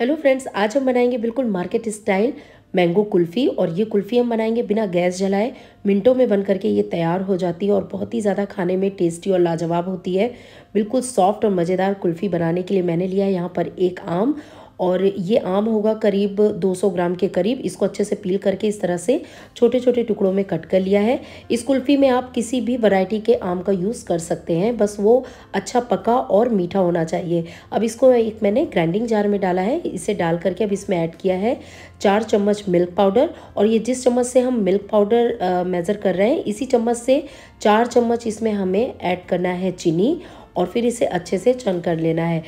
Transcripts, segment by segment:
Hello friends आज हम बनाएंगे बिल्कुल मार्केट स्टाइल मैंगो कुल्फ़ी और ये कुल्फ़ी हम बनाएंगे बिना गैस जलाए मिनटों में बन करके ये तैयार हो जाती है और बहुत ही ज़्यादा खाने में टेस्टी और लाजवाब होती है बिल्कुल सॉफ्ट और मज़ेदार कुल्फ़ी बनाने के लिए मैंने लिया यहाँ पर एक आम और ये आम होगा करीब 200 ग्राम के करीब इसको अच्छे से पील करके इस तरह से छोटे छोटे टुकड़ों में कट कर लिया है इस कुल्फ़ी में आप किसी भी वैरायटी के आम का यूज़ कर सकते हैं बस वो अच्छा पका और मीठा होना चाहिए अब इसको एक मैंने ग्राइंडिंग जार में डाला है इसे डाल करके अब इसमें ऐड किया है चार चम्मच मिल्क पाउडर और ये जिस चम्मच से हम मिल्क पाउडर मेज़र कर रहे हैं इसी चम्मच से चार चम्मच इसमें हमें ऐड करना है चीनी और फिर इसे अच्छे से चन कर लेना है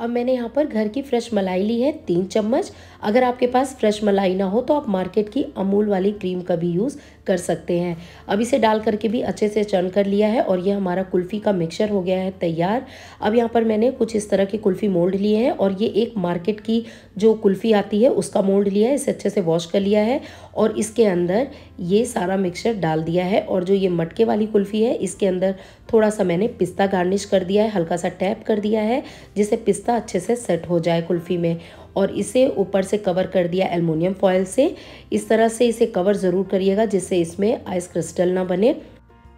अब मैंने यहाँ पर घर की फ्रेश मलाई ली है तीन चम्मच अगर आपके पास फ्रेश मलाई ना हो तो आप मार्केट की अमूल वाली क्रीम का भी यूज़ कर सकते हैं अब इसे डाल करके भी अच्छे से चर्न कर लिया है और ये हमारा कुल्फ़ी का मिक्सचर हो गया है तैयार अब यहाँ पर मैंने कुछ इस तरह के कुल्फ़ी मोल्ड लिए हैं और ये एक मार्केट की जो कुल्फ़ी आती है उसका मोल्ड लिया है इसे अच्छे से वॉश कर लिया है और इसके अंदर ये सारा मिक्सचर डाल दिया है और जो ये मटके वाली कुल्फ़ी है इसके अंदर थोड़ा सा मैंने पिस्ता गार्निश कर दिया है हल्का सा टैप कर दिया है जिससे पिस्ता अच्छे से सेट हो जाए कुल्फ़ी में और इसे ऊपर से कवर कर दिया एलमोनियम फॉयल से इस तरह से इसे कवर ज़रूर करिएगा जिससे इसमें आइस क्रिस्टल ना बने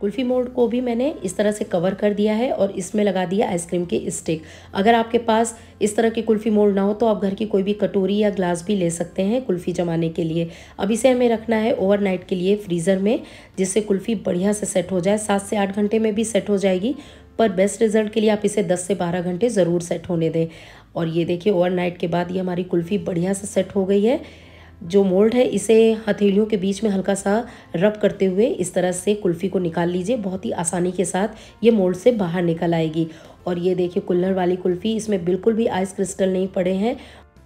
कुल्फ़ी मोल्ड को भी मैंने इस तरह से कवर कर दिया है और इसमें लगा दिया आइसक्रीम के स्टिक अगर आपके पास इस तरह के कुल्फ़ी मोल्ड ना हो तो आप घर की कोई भी कटोरी या ग्लास भी ले सकते हैं कुल्फ़ी जमाने के लिए अब इसे हमें रखना है ओवरनाइट के लिए फ्रीज़र में जिससे कुल्फ़ी बढ़िया से सेट हो जाए सात से आठ घंटे में भी सेट हो जाएगी पर बेस्ट रिजल्ट के लिए आप इसे दस से बारह घंटे ज़रूर सेट होने दें और ये देखिए ओवरनाइट के बाद ये हमारी कुल्फ़ी बढ़िया से सेट हो गई है जो मोल्ड है इसे हथेलियों के बीच में हल्का सा रब करते हुए इस तरह से कुल्फ़ी को निकाल लीजिए बहुत ही आसानी के साथ ये मोल्ड से बाहर निकल आएगी और ये देखिए कुल्हड़ वाली कुल्फ़ी इसमें बिल्कुल भी आइस क्रिस्टल नहीं पड़े हैं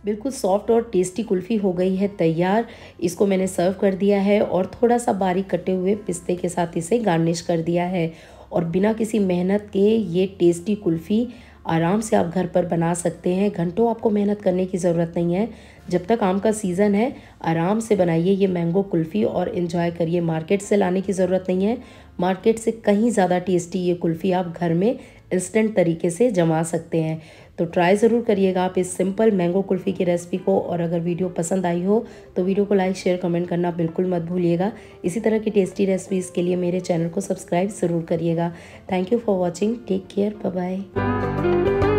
बिल्कुल सॉफ्ट और टेस्टी कुल्फ़ी हो गई है तैयार इसको मैंने सर्व कर दिया है और थोड़ा सा बारीक कटे हुए पिस्ते के साथ इसे गार्निश कर दिया है और बिना किसी मेहनत के ये टेस्टी कुल्फ़ी आराम से आप घर पर बना सकते हैं घंटों आपको मेहनत करने की ज़रूरत नहीं है जब तक आम का सीज़न है आराम से बनाइए ये मैंगो कुल्फ़ी और इन्जॉय करिए मार्केट से लाने की ज़रूरत नहीं है मार्केट से कहीं ज़्यादा टेस्टी ये कुल्फ़ी आप घर में इंस्टेंट तरीके से जमा सकते हैं तो ट्राई ज़रूर करिएगा आप इस सिंपल मैंगो कुल्फ़ी की रेसिपी को और अगर वीडियो पसंद आई हो तो वीडियो को लाइक शेयर कमेंट करना बिल्कुल मत भूलिएगा इसी तरह की टेस्टी रेसिपीज़ के लिए मेरे चैनल को सब्सक्राइब ज़रूर करिएगा thank you for watching take care bye Thank you.